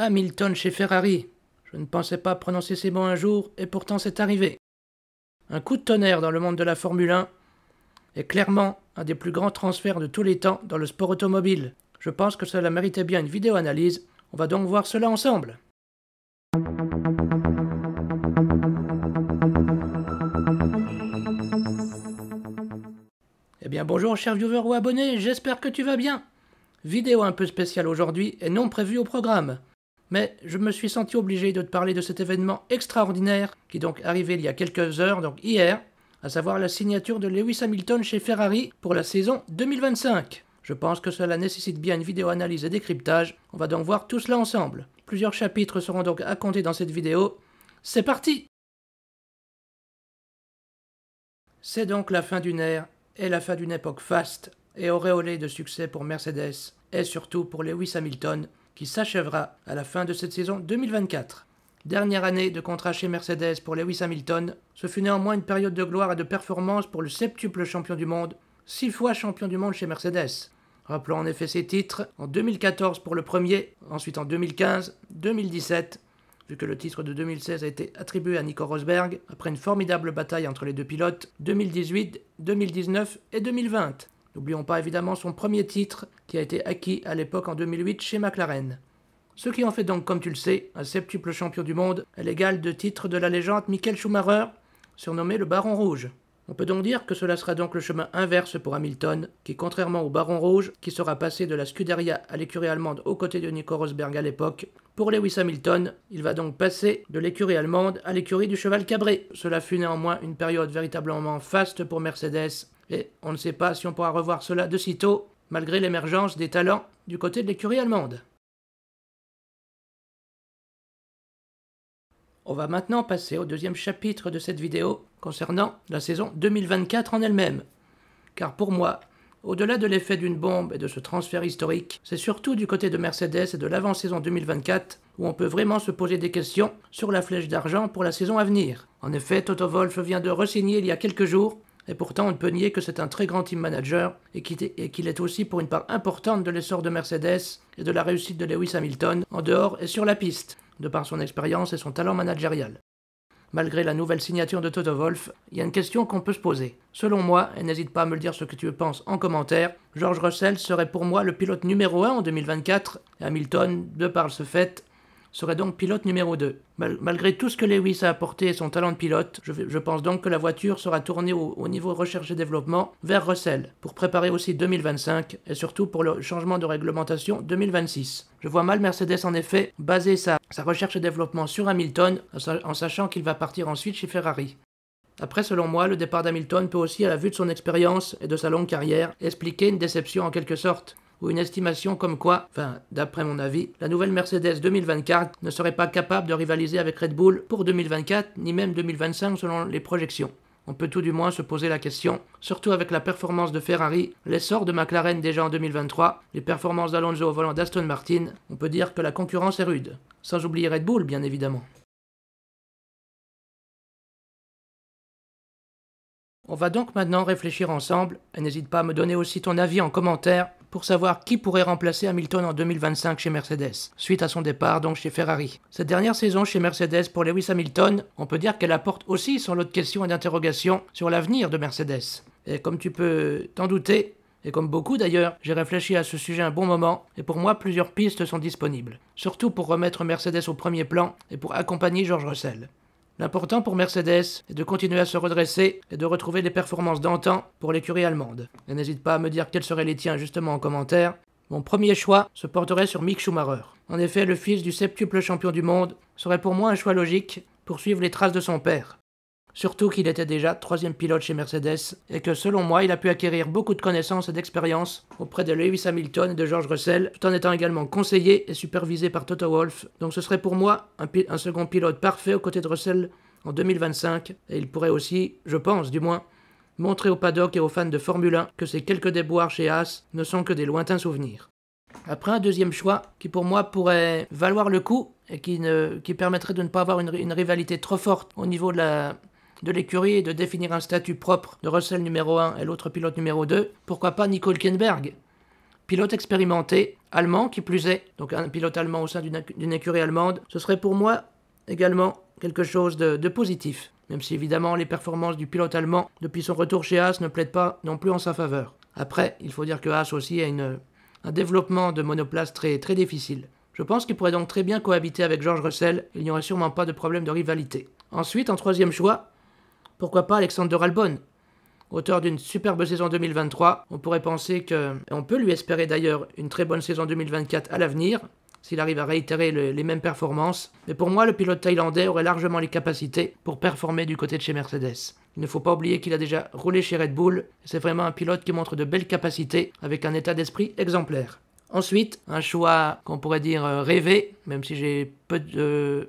Hamilton chez Ferrari. Je ne pensais pas prononcer ces mots un jour, et pourtant c'est arrivé. Un coup de tonnerre dans le monde de la Formule 1, est clairement un des plus grands transferts de tous les temps dans le sport automobile. Je pense que cela méritait bien une vidéo-analyse, on va donc voir cela ensemble. Eh bien bonjour chers viewers ou abonnés, j'espère que tu vas bien. Vidéo un peu spéciale aujourd'hui et non prévue au programme mais je me suis senti obligé de te parler de cet événement extraordinaire qui est donc arrivé il y a quelques heures, donc hier, à savoir la signature de Lewis Hamilton chez Ferrari pour la saison 2025. Je pense que cela nécessite bien une vidéo analyse et décryptage, on va donc voir tout cela ensemble. Plusieurs chapitres seront donc à compter dans cette vidéo. C'est parti C'est donc la fin d'une ère, et la fin d'une époque faste, et auréolée de succès pour Mercedes, et surtout pour Lewis Hamilton, qui s'achèvera à la fin de cette saison 2024. Dernière année de contrat chez Mercedes pour Lewis Hamilton, ce fut néanmoins une période de gloire et de performance pour le septuple champion du monde, six fois champion du monde chez Mercedes. Rappelons en effet ses titres en 2014 pour le premier, ensuite en 2015, 2017, vu que le titre de 2016 a été attribué à Nico Rosberg après une formidable bataille entre les deux pilotes, 2018, 2019 et 2020. N'oublions pas évidemment son premier titre qui a été acquis à l'époque en 2008 chez McLaren. Ce qui en fait donc, comme tu le sais, un septuple champion du monde à l'égal de titre de la légende Michael Schumacher, surnommé le Baron Rouge. On peut donc dire que cela sera donc le chemin inverse pour Hamilton, qui contrairement au Baron Rouge, qui sera passé de la Scuderia à l'écurie allemande aux côtés de Nico Rosberg à l'époque, pour Lewis Hamilton, il va donc passer de l'écurie allemande à l'écurie du cheval cabré. Cela fut néanmoins une période véritablement faste pour Mercedes, et on ne sait pas si on pourra revoir cela de sitôt, malgré l'émergence des talents du côté de l'écurie allemande. On va maintenant passer au deuxième chapitre de cette vidéo concernant la saison 2024 en elle-même. Car pour moi, au-delà de l'effet d'une bombe et de ce transfert historique, c'est surtout du côté de Mercedes et de l'avant-saison 2024 où on peut vraiment se poser des questions sur la flèche d'argent pour la saison à venir. En effet, Toto Wolff vient de resigner il y a quelques jours et pourtant, on ne peut nier que c'est un très grand team manager et qu'il est aussi pour une part importante de l'essor de Mercedes et de la réussite de Lewis Hamilton en dehors et sur la piste, de par son expérience et son talent managérial. Malgré la nouvelle signature de Toto Wolf, il y a une question qu'on peut se poser. Selon moi, et n'hésite pas à me le dire ce que tu penses en commentaire, George Russell serait pour moi le pilote numéro 1 en 2024, et Hamilton, de par ce fait, serait donc pilote numéro 2. malgré tout ce que Lewis a apporté et son talent de pilote, je, pense donc que la voiture sera tournée au, niveau recherche et développement vers Russell, pour préparer aussi 2025 et surtout pour le changement de réglementation 2026. Je vois mal Mercedes en effet baser sa recherche et développement sur Hamilton en sachant qu'il va partir ensuite chez Ferrari. Après, selon moi, le départ d'Hamilton peut aussi, à la vue de son expérience et de sa longue carrière, expliquer une déception en quelque sorte ou une estimation comme quoi, enfin d'après mon avis, la nouvelle Mercedes 2024 ne serait pas capable de rivaliser avec Red Bull pour 2024 ni même 2025 selon les projections. On peut tout du moins se poser la question, surtout avec la performance de Ferrari, l'essor de McLaren déjà en 2023, les performances d'Alonso au volant d'Aston Martin, on peut dire que la concurrence est rude, sans oublier Red Bull bien évidemment. On va donc maintenant réfléchir ensemble, et n'hésite pas à me donner aussi ton avis en commentaire pour savoir qui pourrait remplacer Hamilton en 2025 chez Mercedes, suite à son départ donc chez Ferrari. Cette dernière saison chez Mercedes pour Lewis Hamilton, on peut dire qu'elle apporte aussi son lot de questions et d'interrogations sur l'avenir de Mercedes. Et comme tu peux t'en douter, et comme beaucoup d'ailleurs, j'ai réfléchi à ce sujet un bon moment, et pour moi plusieurs pistes sont disponibles, surtout pour remettre Mercedes au premier plan et pour accompagner George Russell. L'important pour Mercedes est de continuer à se redresser et de retrouver les performances d'antan pour l'écurie allemande. Et n'hésite pas à me dire quels seraient les tiens justement en commentaire. Mon premier choix se porterait sur Mick Schumacher. En effet, le fils du septuple champion du monde serait pour moi un choix logique pour suivre les traces de son père surtout qu'il était déjà troisième pilote chez Mercedes et que selon moi il a pu acquérir beaucoup de connaissances et d'expérience auprès de Lewis Hamilton et de George Russell, tout en étant également conseillé et supervisé par Toto Wolff. Donc ce serait pour moi un, second pilote parfait aux côtés de Russell en 2025 et il pourrait aussi, je pense du moins, montrer au paddock et aux fans de Formule 1 que ces quelques déboires chez Haas ne sont que des lointains souvenirs. Après un deuxième choix qui pour moi pourrait valoir le coup et qui, permettrait de ne pas avoir une, une rivalité trop forte au niveau de la, de l'écurie et de définir un statut propre de Russell numéro 1 et l'autre pilote numéro 2, pourquoi pas Nicole Hülkenberg Pilote expérimenté, allemand qui plus est, donc un pilote allemand au sein d'une écurie allemande, ce serait pour moi également quelque chose de, positif, même si évidemment les performances du pilote allemand depuis son retour chez Haas ne plaident pas non plus en sa faveur. Après, il faut dire que Haas aussi a une, un développement de monoplace très, très difficile. Je pense qu'il pourrait donc très bien cohabiter avec George Russell, il n'y aurait sûrement pas de problème de rivalité. Ensuite, en troisième choix, pourquoi pas Alexander Albon Auteur d'une superbe saison 2023, on pourrait penser que, on peut lui espérer d'ailleurs une très bonne saison 2024 à l'avenir, s'il arrive à réitérer les mêmes performances. Mais pour moi, le pilote thaïlandais aurait largement les capacités pour performer du côté de chez Mercedes. Il ne faut pas oublier qu'il a déjà roulé chez Red Bull. C'est vraiment un pilote qui montre de belles capacités avec un état d'esprit exemplaire. Ensuite, un choix qu'on pourrait dire euh, rêvé, même si j'ai peu de.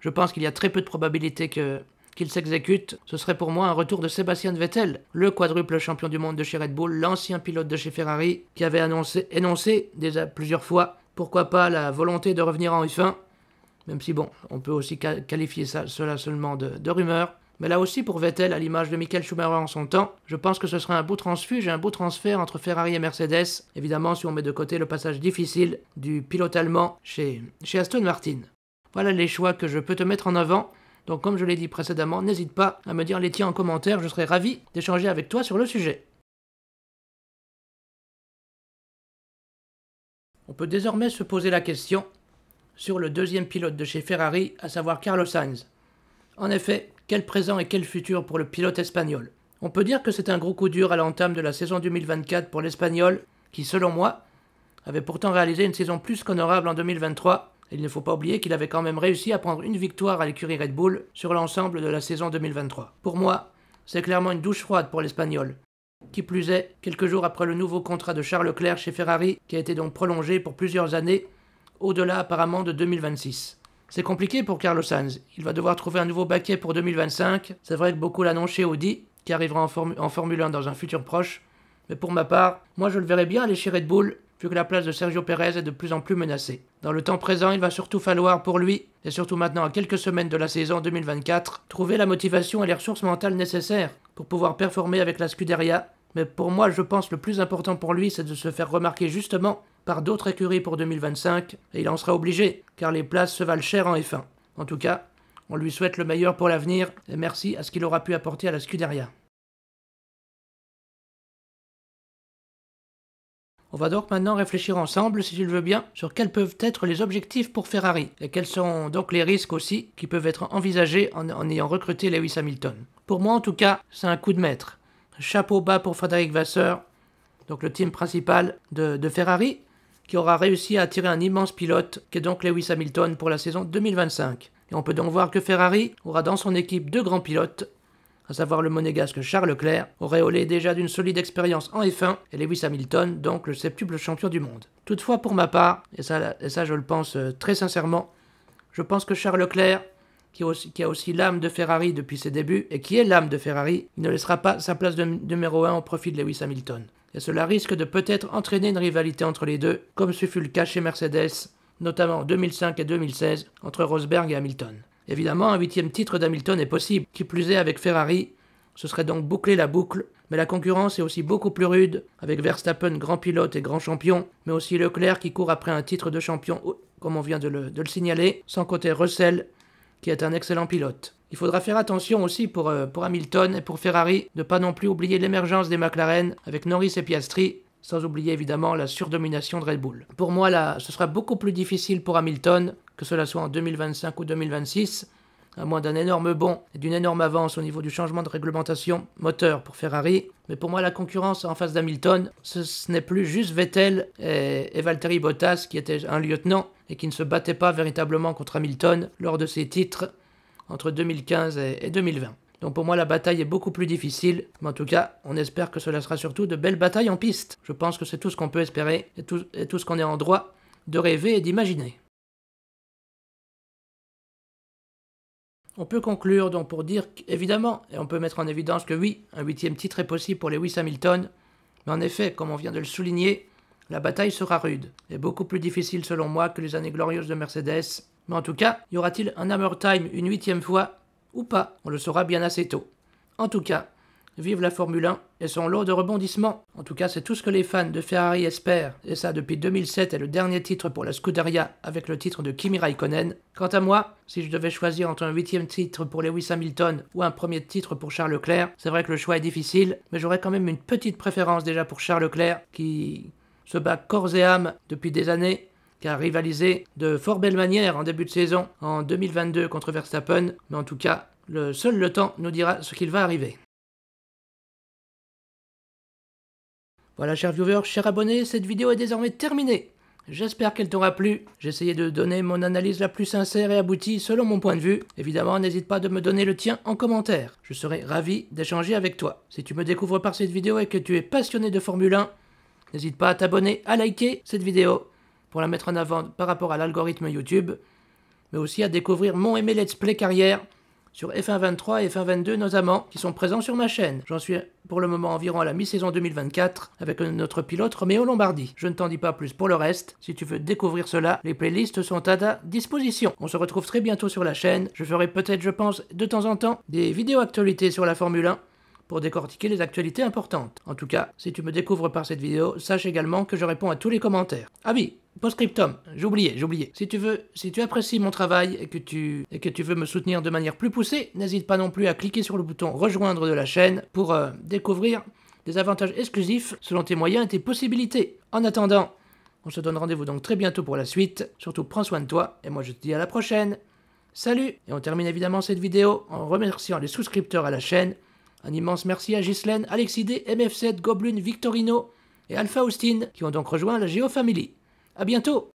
Je pense qu'il y a très peu de probabilités que qu'il s'exécute, ce serait pour moi un retour de Sébastien Vettel, le quadruple champion du monde de chez Red Bull, l'ancien pilote de chez Ferrari, qui avait annoncé, énoncé déjà plusieurs fois, pourquoi pas, la volonté de revenir en F1, même si bon, on peut aussi qualifier cela seulement de, rumeur. Mais là aussi pour Vettel, à l'image de Michael Schumacher en son temps, je pense que ce serait un beau transfuge et un beau transfert entre Ferrari et Mercedes, évidemment si on met de côté le passage difficile du pilote allemand chez, chez Aston Martin. Voilà les choix que je peux te mettre en avant. Donc comme je l'ai dit précédemment, n'hésite pas à me dire les tiens en commentaire, je serai ravi d'échanger avec toi sur le sujet. On peut désormais se poser la question sur le deuxième pilote de chez Ferrari, à savoir Carlos Sainz. En effet, quel présent et quel futur pour le pilote espagnol On peut dire que c'est un gros coup dur à l'entame de la saison 2024 pour l'Espagnol, qui selon moi avait pourtant réalisé une saison plus qu'honorable en 2023 il ne faut pas oublier qu'il avait quand même réussi à prendre une victoire à l'écurie Red Bull sur l'ensemble de la saison 2023. Pour moi, c'est clairement une douche froide pour l'Espagnol. Qui plus est, quelques jours après le nouveau contrat de Charles Leclerc chez Ferrari, qui a été donc prolongé pour plusieurs années, au-delà apparemment de 2026. C'est compliqué pour Carlos Sainz, il va devoir trouver un nouveau baquet pour 2025, c'est vrai que beaucoup l'annoncent chez Audi, qui arrivera en, en, Formule 1 dans un futur proche, mais pour ma part, moi je le verrais bien aller chez Red Bull, vu que la place de Sergio Perez est de plus en plus menacée. Dans le temps présent, il va surtout falloir pour lui, et surtout maintenant à quelques semaines de la saison 2024, trouver la motivation et les ressources mentales nécessaires pour pouvoir performer avec la Scuderia. Mais pour moi, je pense le plus important pour lui, c'est de se faire remarquer justement par d'autres écuries pour 2025, et il en sera obligé, car les places se valent cher en F1. En tout cas, on lui souhaite le meilleur pour l'avenir, et merci à ce qu'il aura pu apporter à la Scuderia. On va donc maintenant réfléchir ensemble, si tu le veux bien, sur quels peuvent être les objectifs pour Ferrari et quels sont donc les risques aussi qui peuvent être envisagés en, ayant recruté Lewis Hamilton. Pour moi en tout cas, c'est un coup de maître. Chapeau bas pour Frédéric Vasseur, donc le team principal de, de Ferrari, qui aura réussi à attirer un immense pilote qui est donc Lewis Hamilton pour la saison 2025. Et on peut donc voir que Ferrari aura dans son équipe deux grands pilotes à savoir le monégasque Charles Leclerc, auréolé déjà d'une solide expérience en F1, et Lewis Hamilton, donc le septuple champion du monde. Toutefois, pour ma part, et ça, et ça je le pense euh, très sincèrement, je pense que Charles Leclerc, qui, a aussi l'âme de Ferrari depuis ses débuts, et qui est l'âme de Ferrari, ne laissera pas sa place de numéro 1 au profit de Lewis Hamilton. Et cela risque de peut-être entraîner une rivalité entre les deux, comme ce fut le cas chez Mercedes, notamment en 2005 et 2016, entre Rosberg et Hamilton. Évidemment, un huitième titre d'Hamilton est possible, qui plus est avec Ferrari. Ce serait donc boucler la boucle, mais la concurrence est aussi beaucoup plus rude, avec Verstappen grand pilote et grand champion, mais aussi Leclerc qui court après un titre de champion, oh, comme on vient de le, signaler, sans côté Russell, qui est un excellent pilote. Il faudra faire attention aussi pour, euh, pour Hamilton et pour Ferrari de pas non plus oublier l'émergence des McLaren avec Norris et Piastri sans oublier évidemment la surdomination de Red Bull. Pour moi, là, ce sera beaucoup plus difficile pour Hamilton, que cela soit en 2025 ou 2026, à moins d'un énorme bond et d'une énorme avance au niveau du changement de réglementation moteur pour Ferrari. Mais pour moi, la concurrence en face d'Hamilton, ce, n'est plus juste Vettel et, Valtteri Bottas, qui était un lieutenant et qui ne se battait pas véritablement contre Hamilton lors de ses titres entre 2015 et 2020. Donc pour moi, la bataille est beaucoup plus difficile. Mais en tout cas, on espère que cela sera surtout de belles batailles en piste. Je pense que c'est tout ce qu'on peut espérer et tout, ce qu'on est en droit de rêver et d'imaginer. On peut conclure donc pour dire qu'évidemment, et on peut mettre en évidence que oui, un huitième titre est possible pour les Lewis Hamilton, mais en effet, comme on vient de le souligner, la bataille sera rude, et beaucoup plus difficile selon moi que les années glorieuses de Mercedes. Mais en tout cas, y aura-t-il un Hammer Time une huitième fois ou pas, on le saura bien assez tôt. En tout cas, vive la Formule 1 et son lot de rebondissements. En tout cas, c'est tout ce que les fans de Ferrari espèrent, et ça depuis 2007 est le dernier titre pour la Scuderia avec le titre de Kimi Raikkonen. Quant à moi, si je devais choisir entre un huitième titre pour Lewis Hamilton ou un premier titre pour Charles Leclerc, c'est vrai que le choix est difficile, mais j'aurais quand même une petite préférence déjà pour Charles Leclerc qui se bat corps et âme depuis des années qui a rivalisé de fort belle manière en début de saison en 2022 contre Verstappen, mais en tout cas, le seul le temps nous dira ce qu'il va arriver. Voilà, chers viewers, chers abonnés, cette vidéo est désormais terminée. J'espère qu'elle t'aura plu. J'ai essayé de donner mon analyse la plus sincère et aboutie selon mon point de vue. Évidemment, n'hésite pas de me donner le tien en commentaire. Je serai ravi d'échanger avec toi. Si tu me découvres par cette vidéo et que tu es passionné de Formule 1, n'hésite pas à t'abonner, à liker cette vidéo pour la mettre en avant par rapport à l'algorithme YouTube, mais aussi à découvrir mon aimé Let's Play Carrière sur F123 et F122 notamment, qui sont présents sur ma chaîne. J'en suis pour le moment environ à la mi-saison 2024 avec notre pilote Roméo Lombardi. Je ne t'en dis pas plus pour le reste. Si tu veux découvrir cela, les playlists sont à ta disposition. On se retrouve très bientôt sur la chaîne. Je ferai peut-être, je pense, de temps en temps des vidéos actualités sur la Formule 1 pour décortiquer les actualités importantes. En tout cas, si tu me découvres par cette vidéo, sache également que je réponds à tous les commentaires. Ah oui, Postscriptum, j'oubliais, j'oubliais. Si tu veux, si tu apprécies mon travail et que tu et que tu veux me soutenir de manière plus poussée, n'hésite pas non plus à cliquer sur le bouton rejoindre de la chaîne pour euh, découvrir des avantages exclusifs selon tes moyens et tes possibilités. En attendant, on se donne rendez-vous donc très bientôt pour la suite. Surtout prends soin de toi et moi je te dis à la prochaine. Salut Et on termine évidemment cette vidéo en remerciant les souscripteurs à la chaîne un immense merci à Ghislaine, Alexidé, MF7, Goblin, Victorino et Alpha Austin qui ont donc rejoint la Geofamily. Family. A bientôt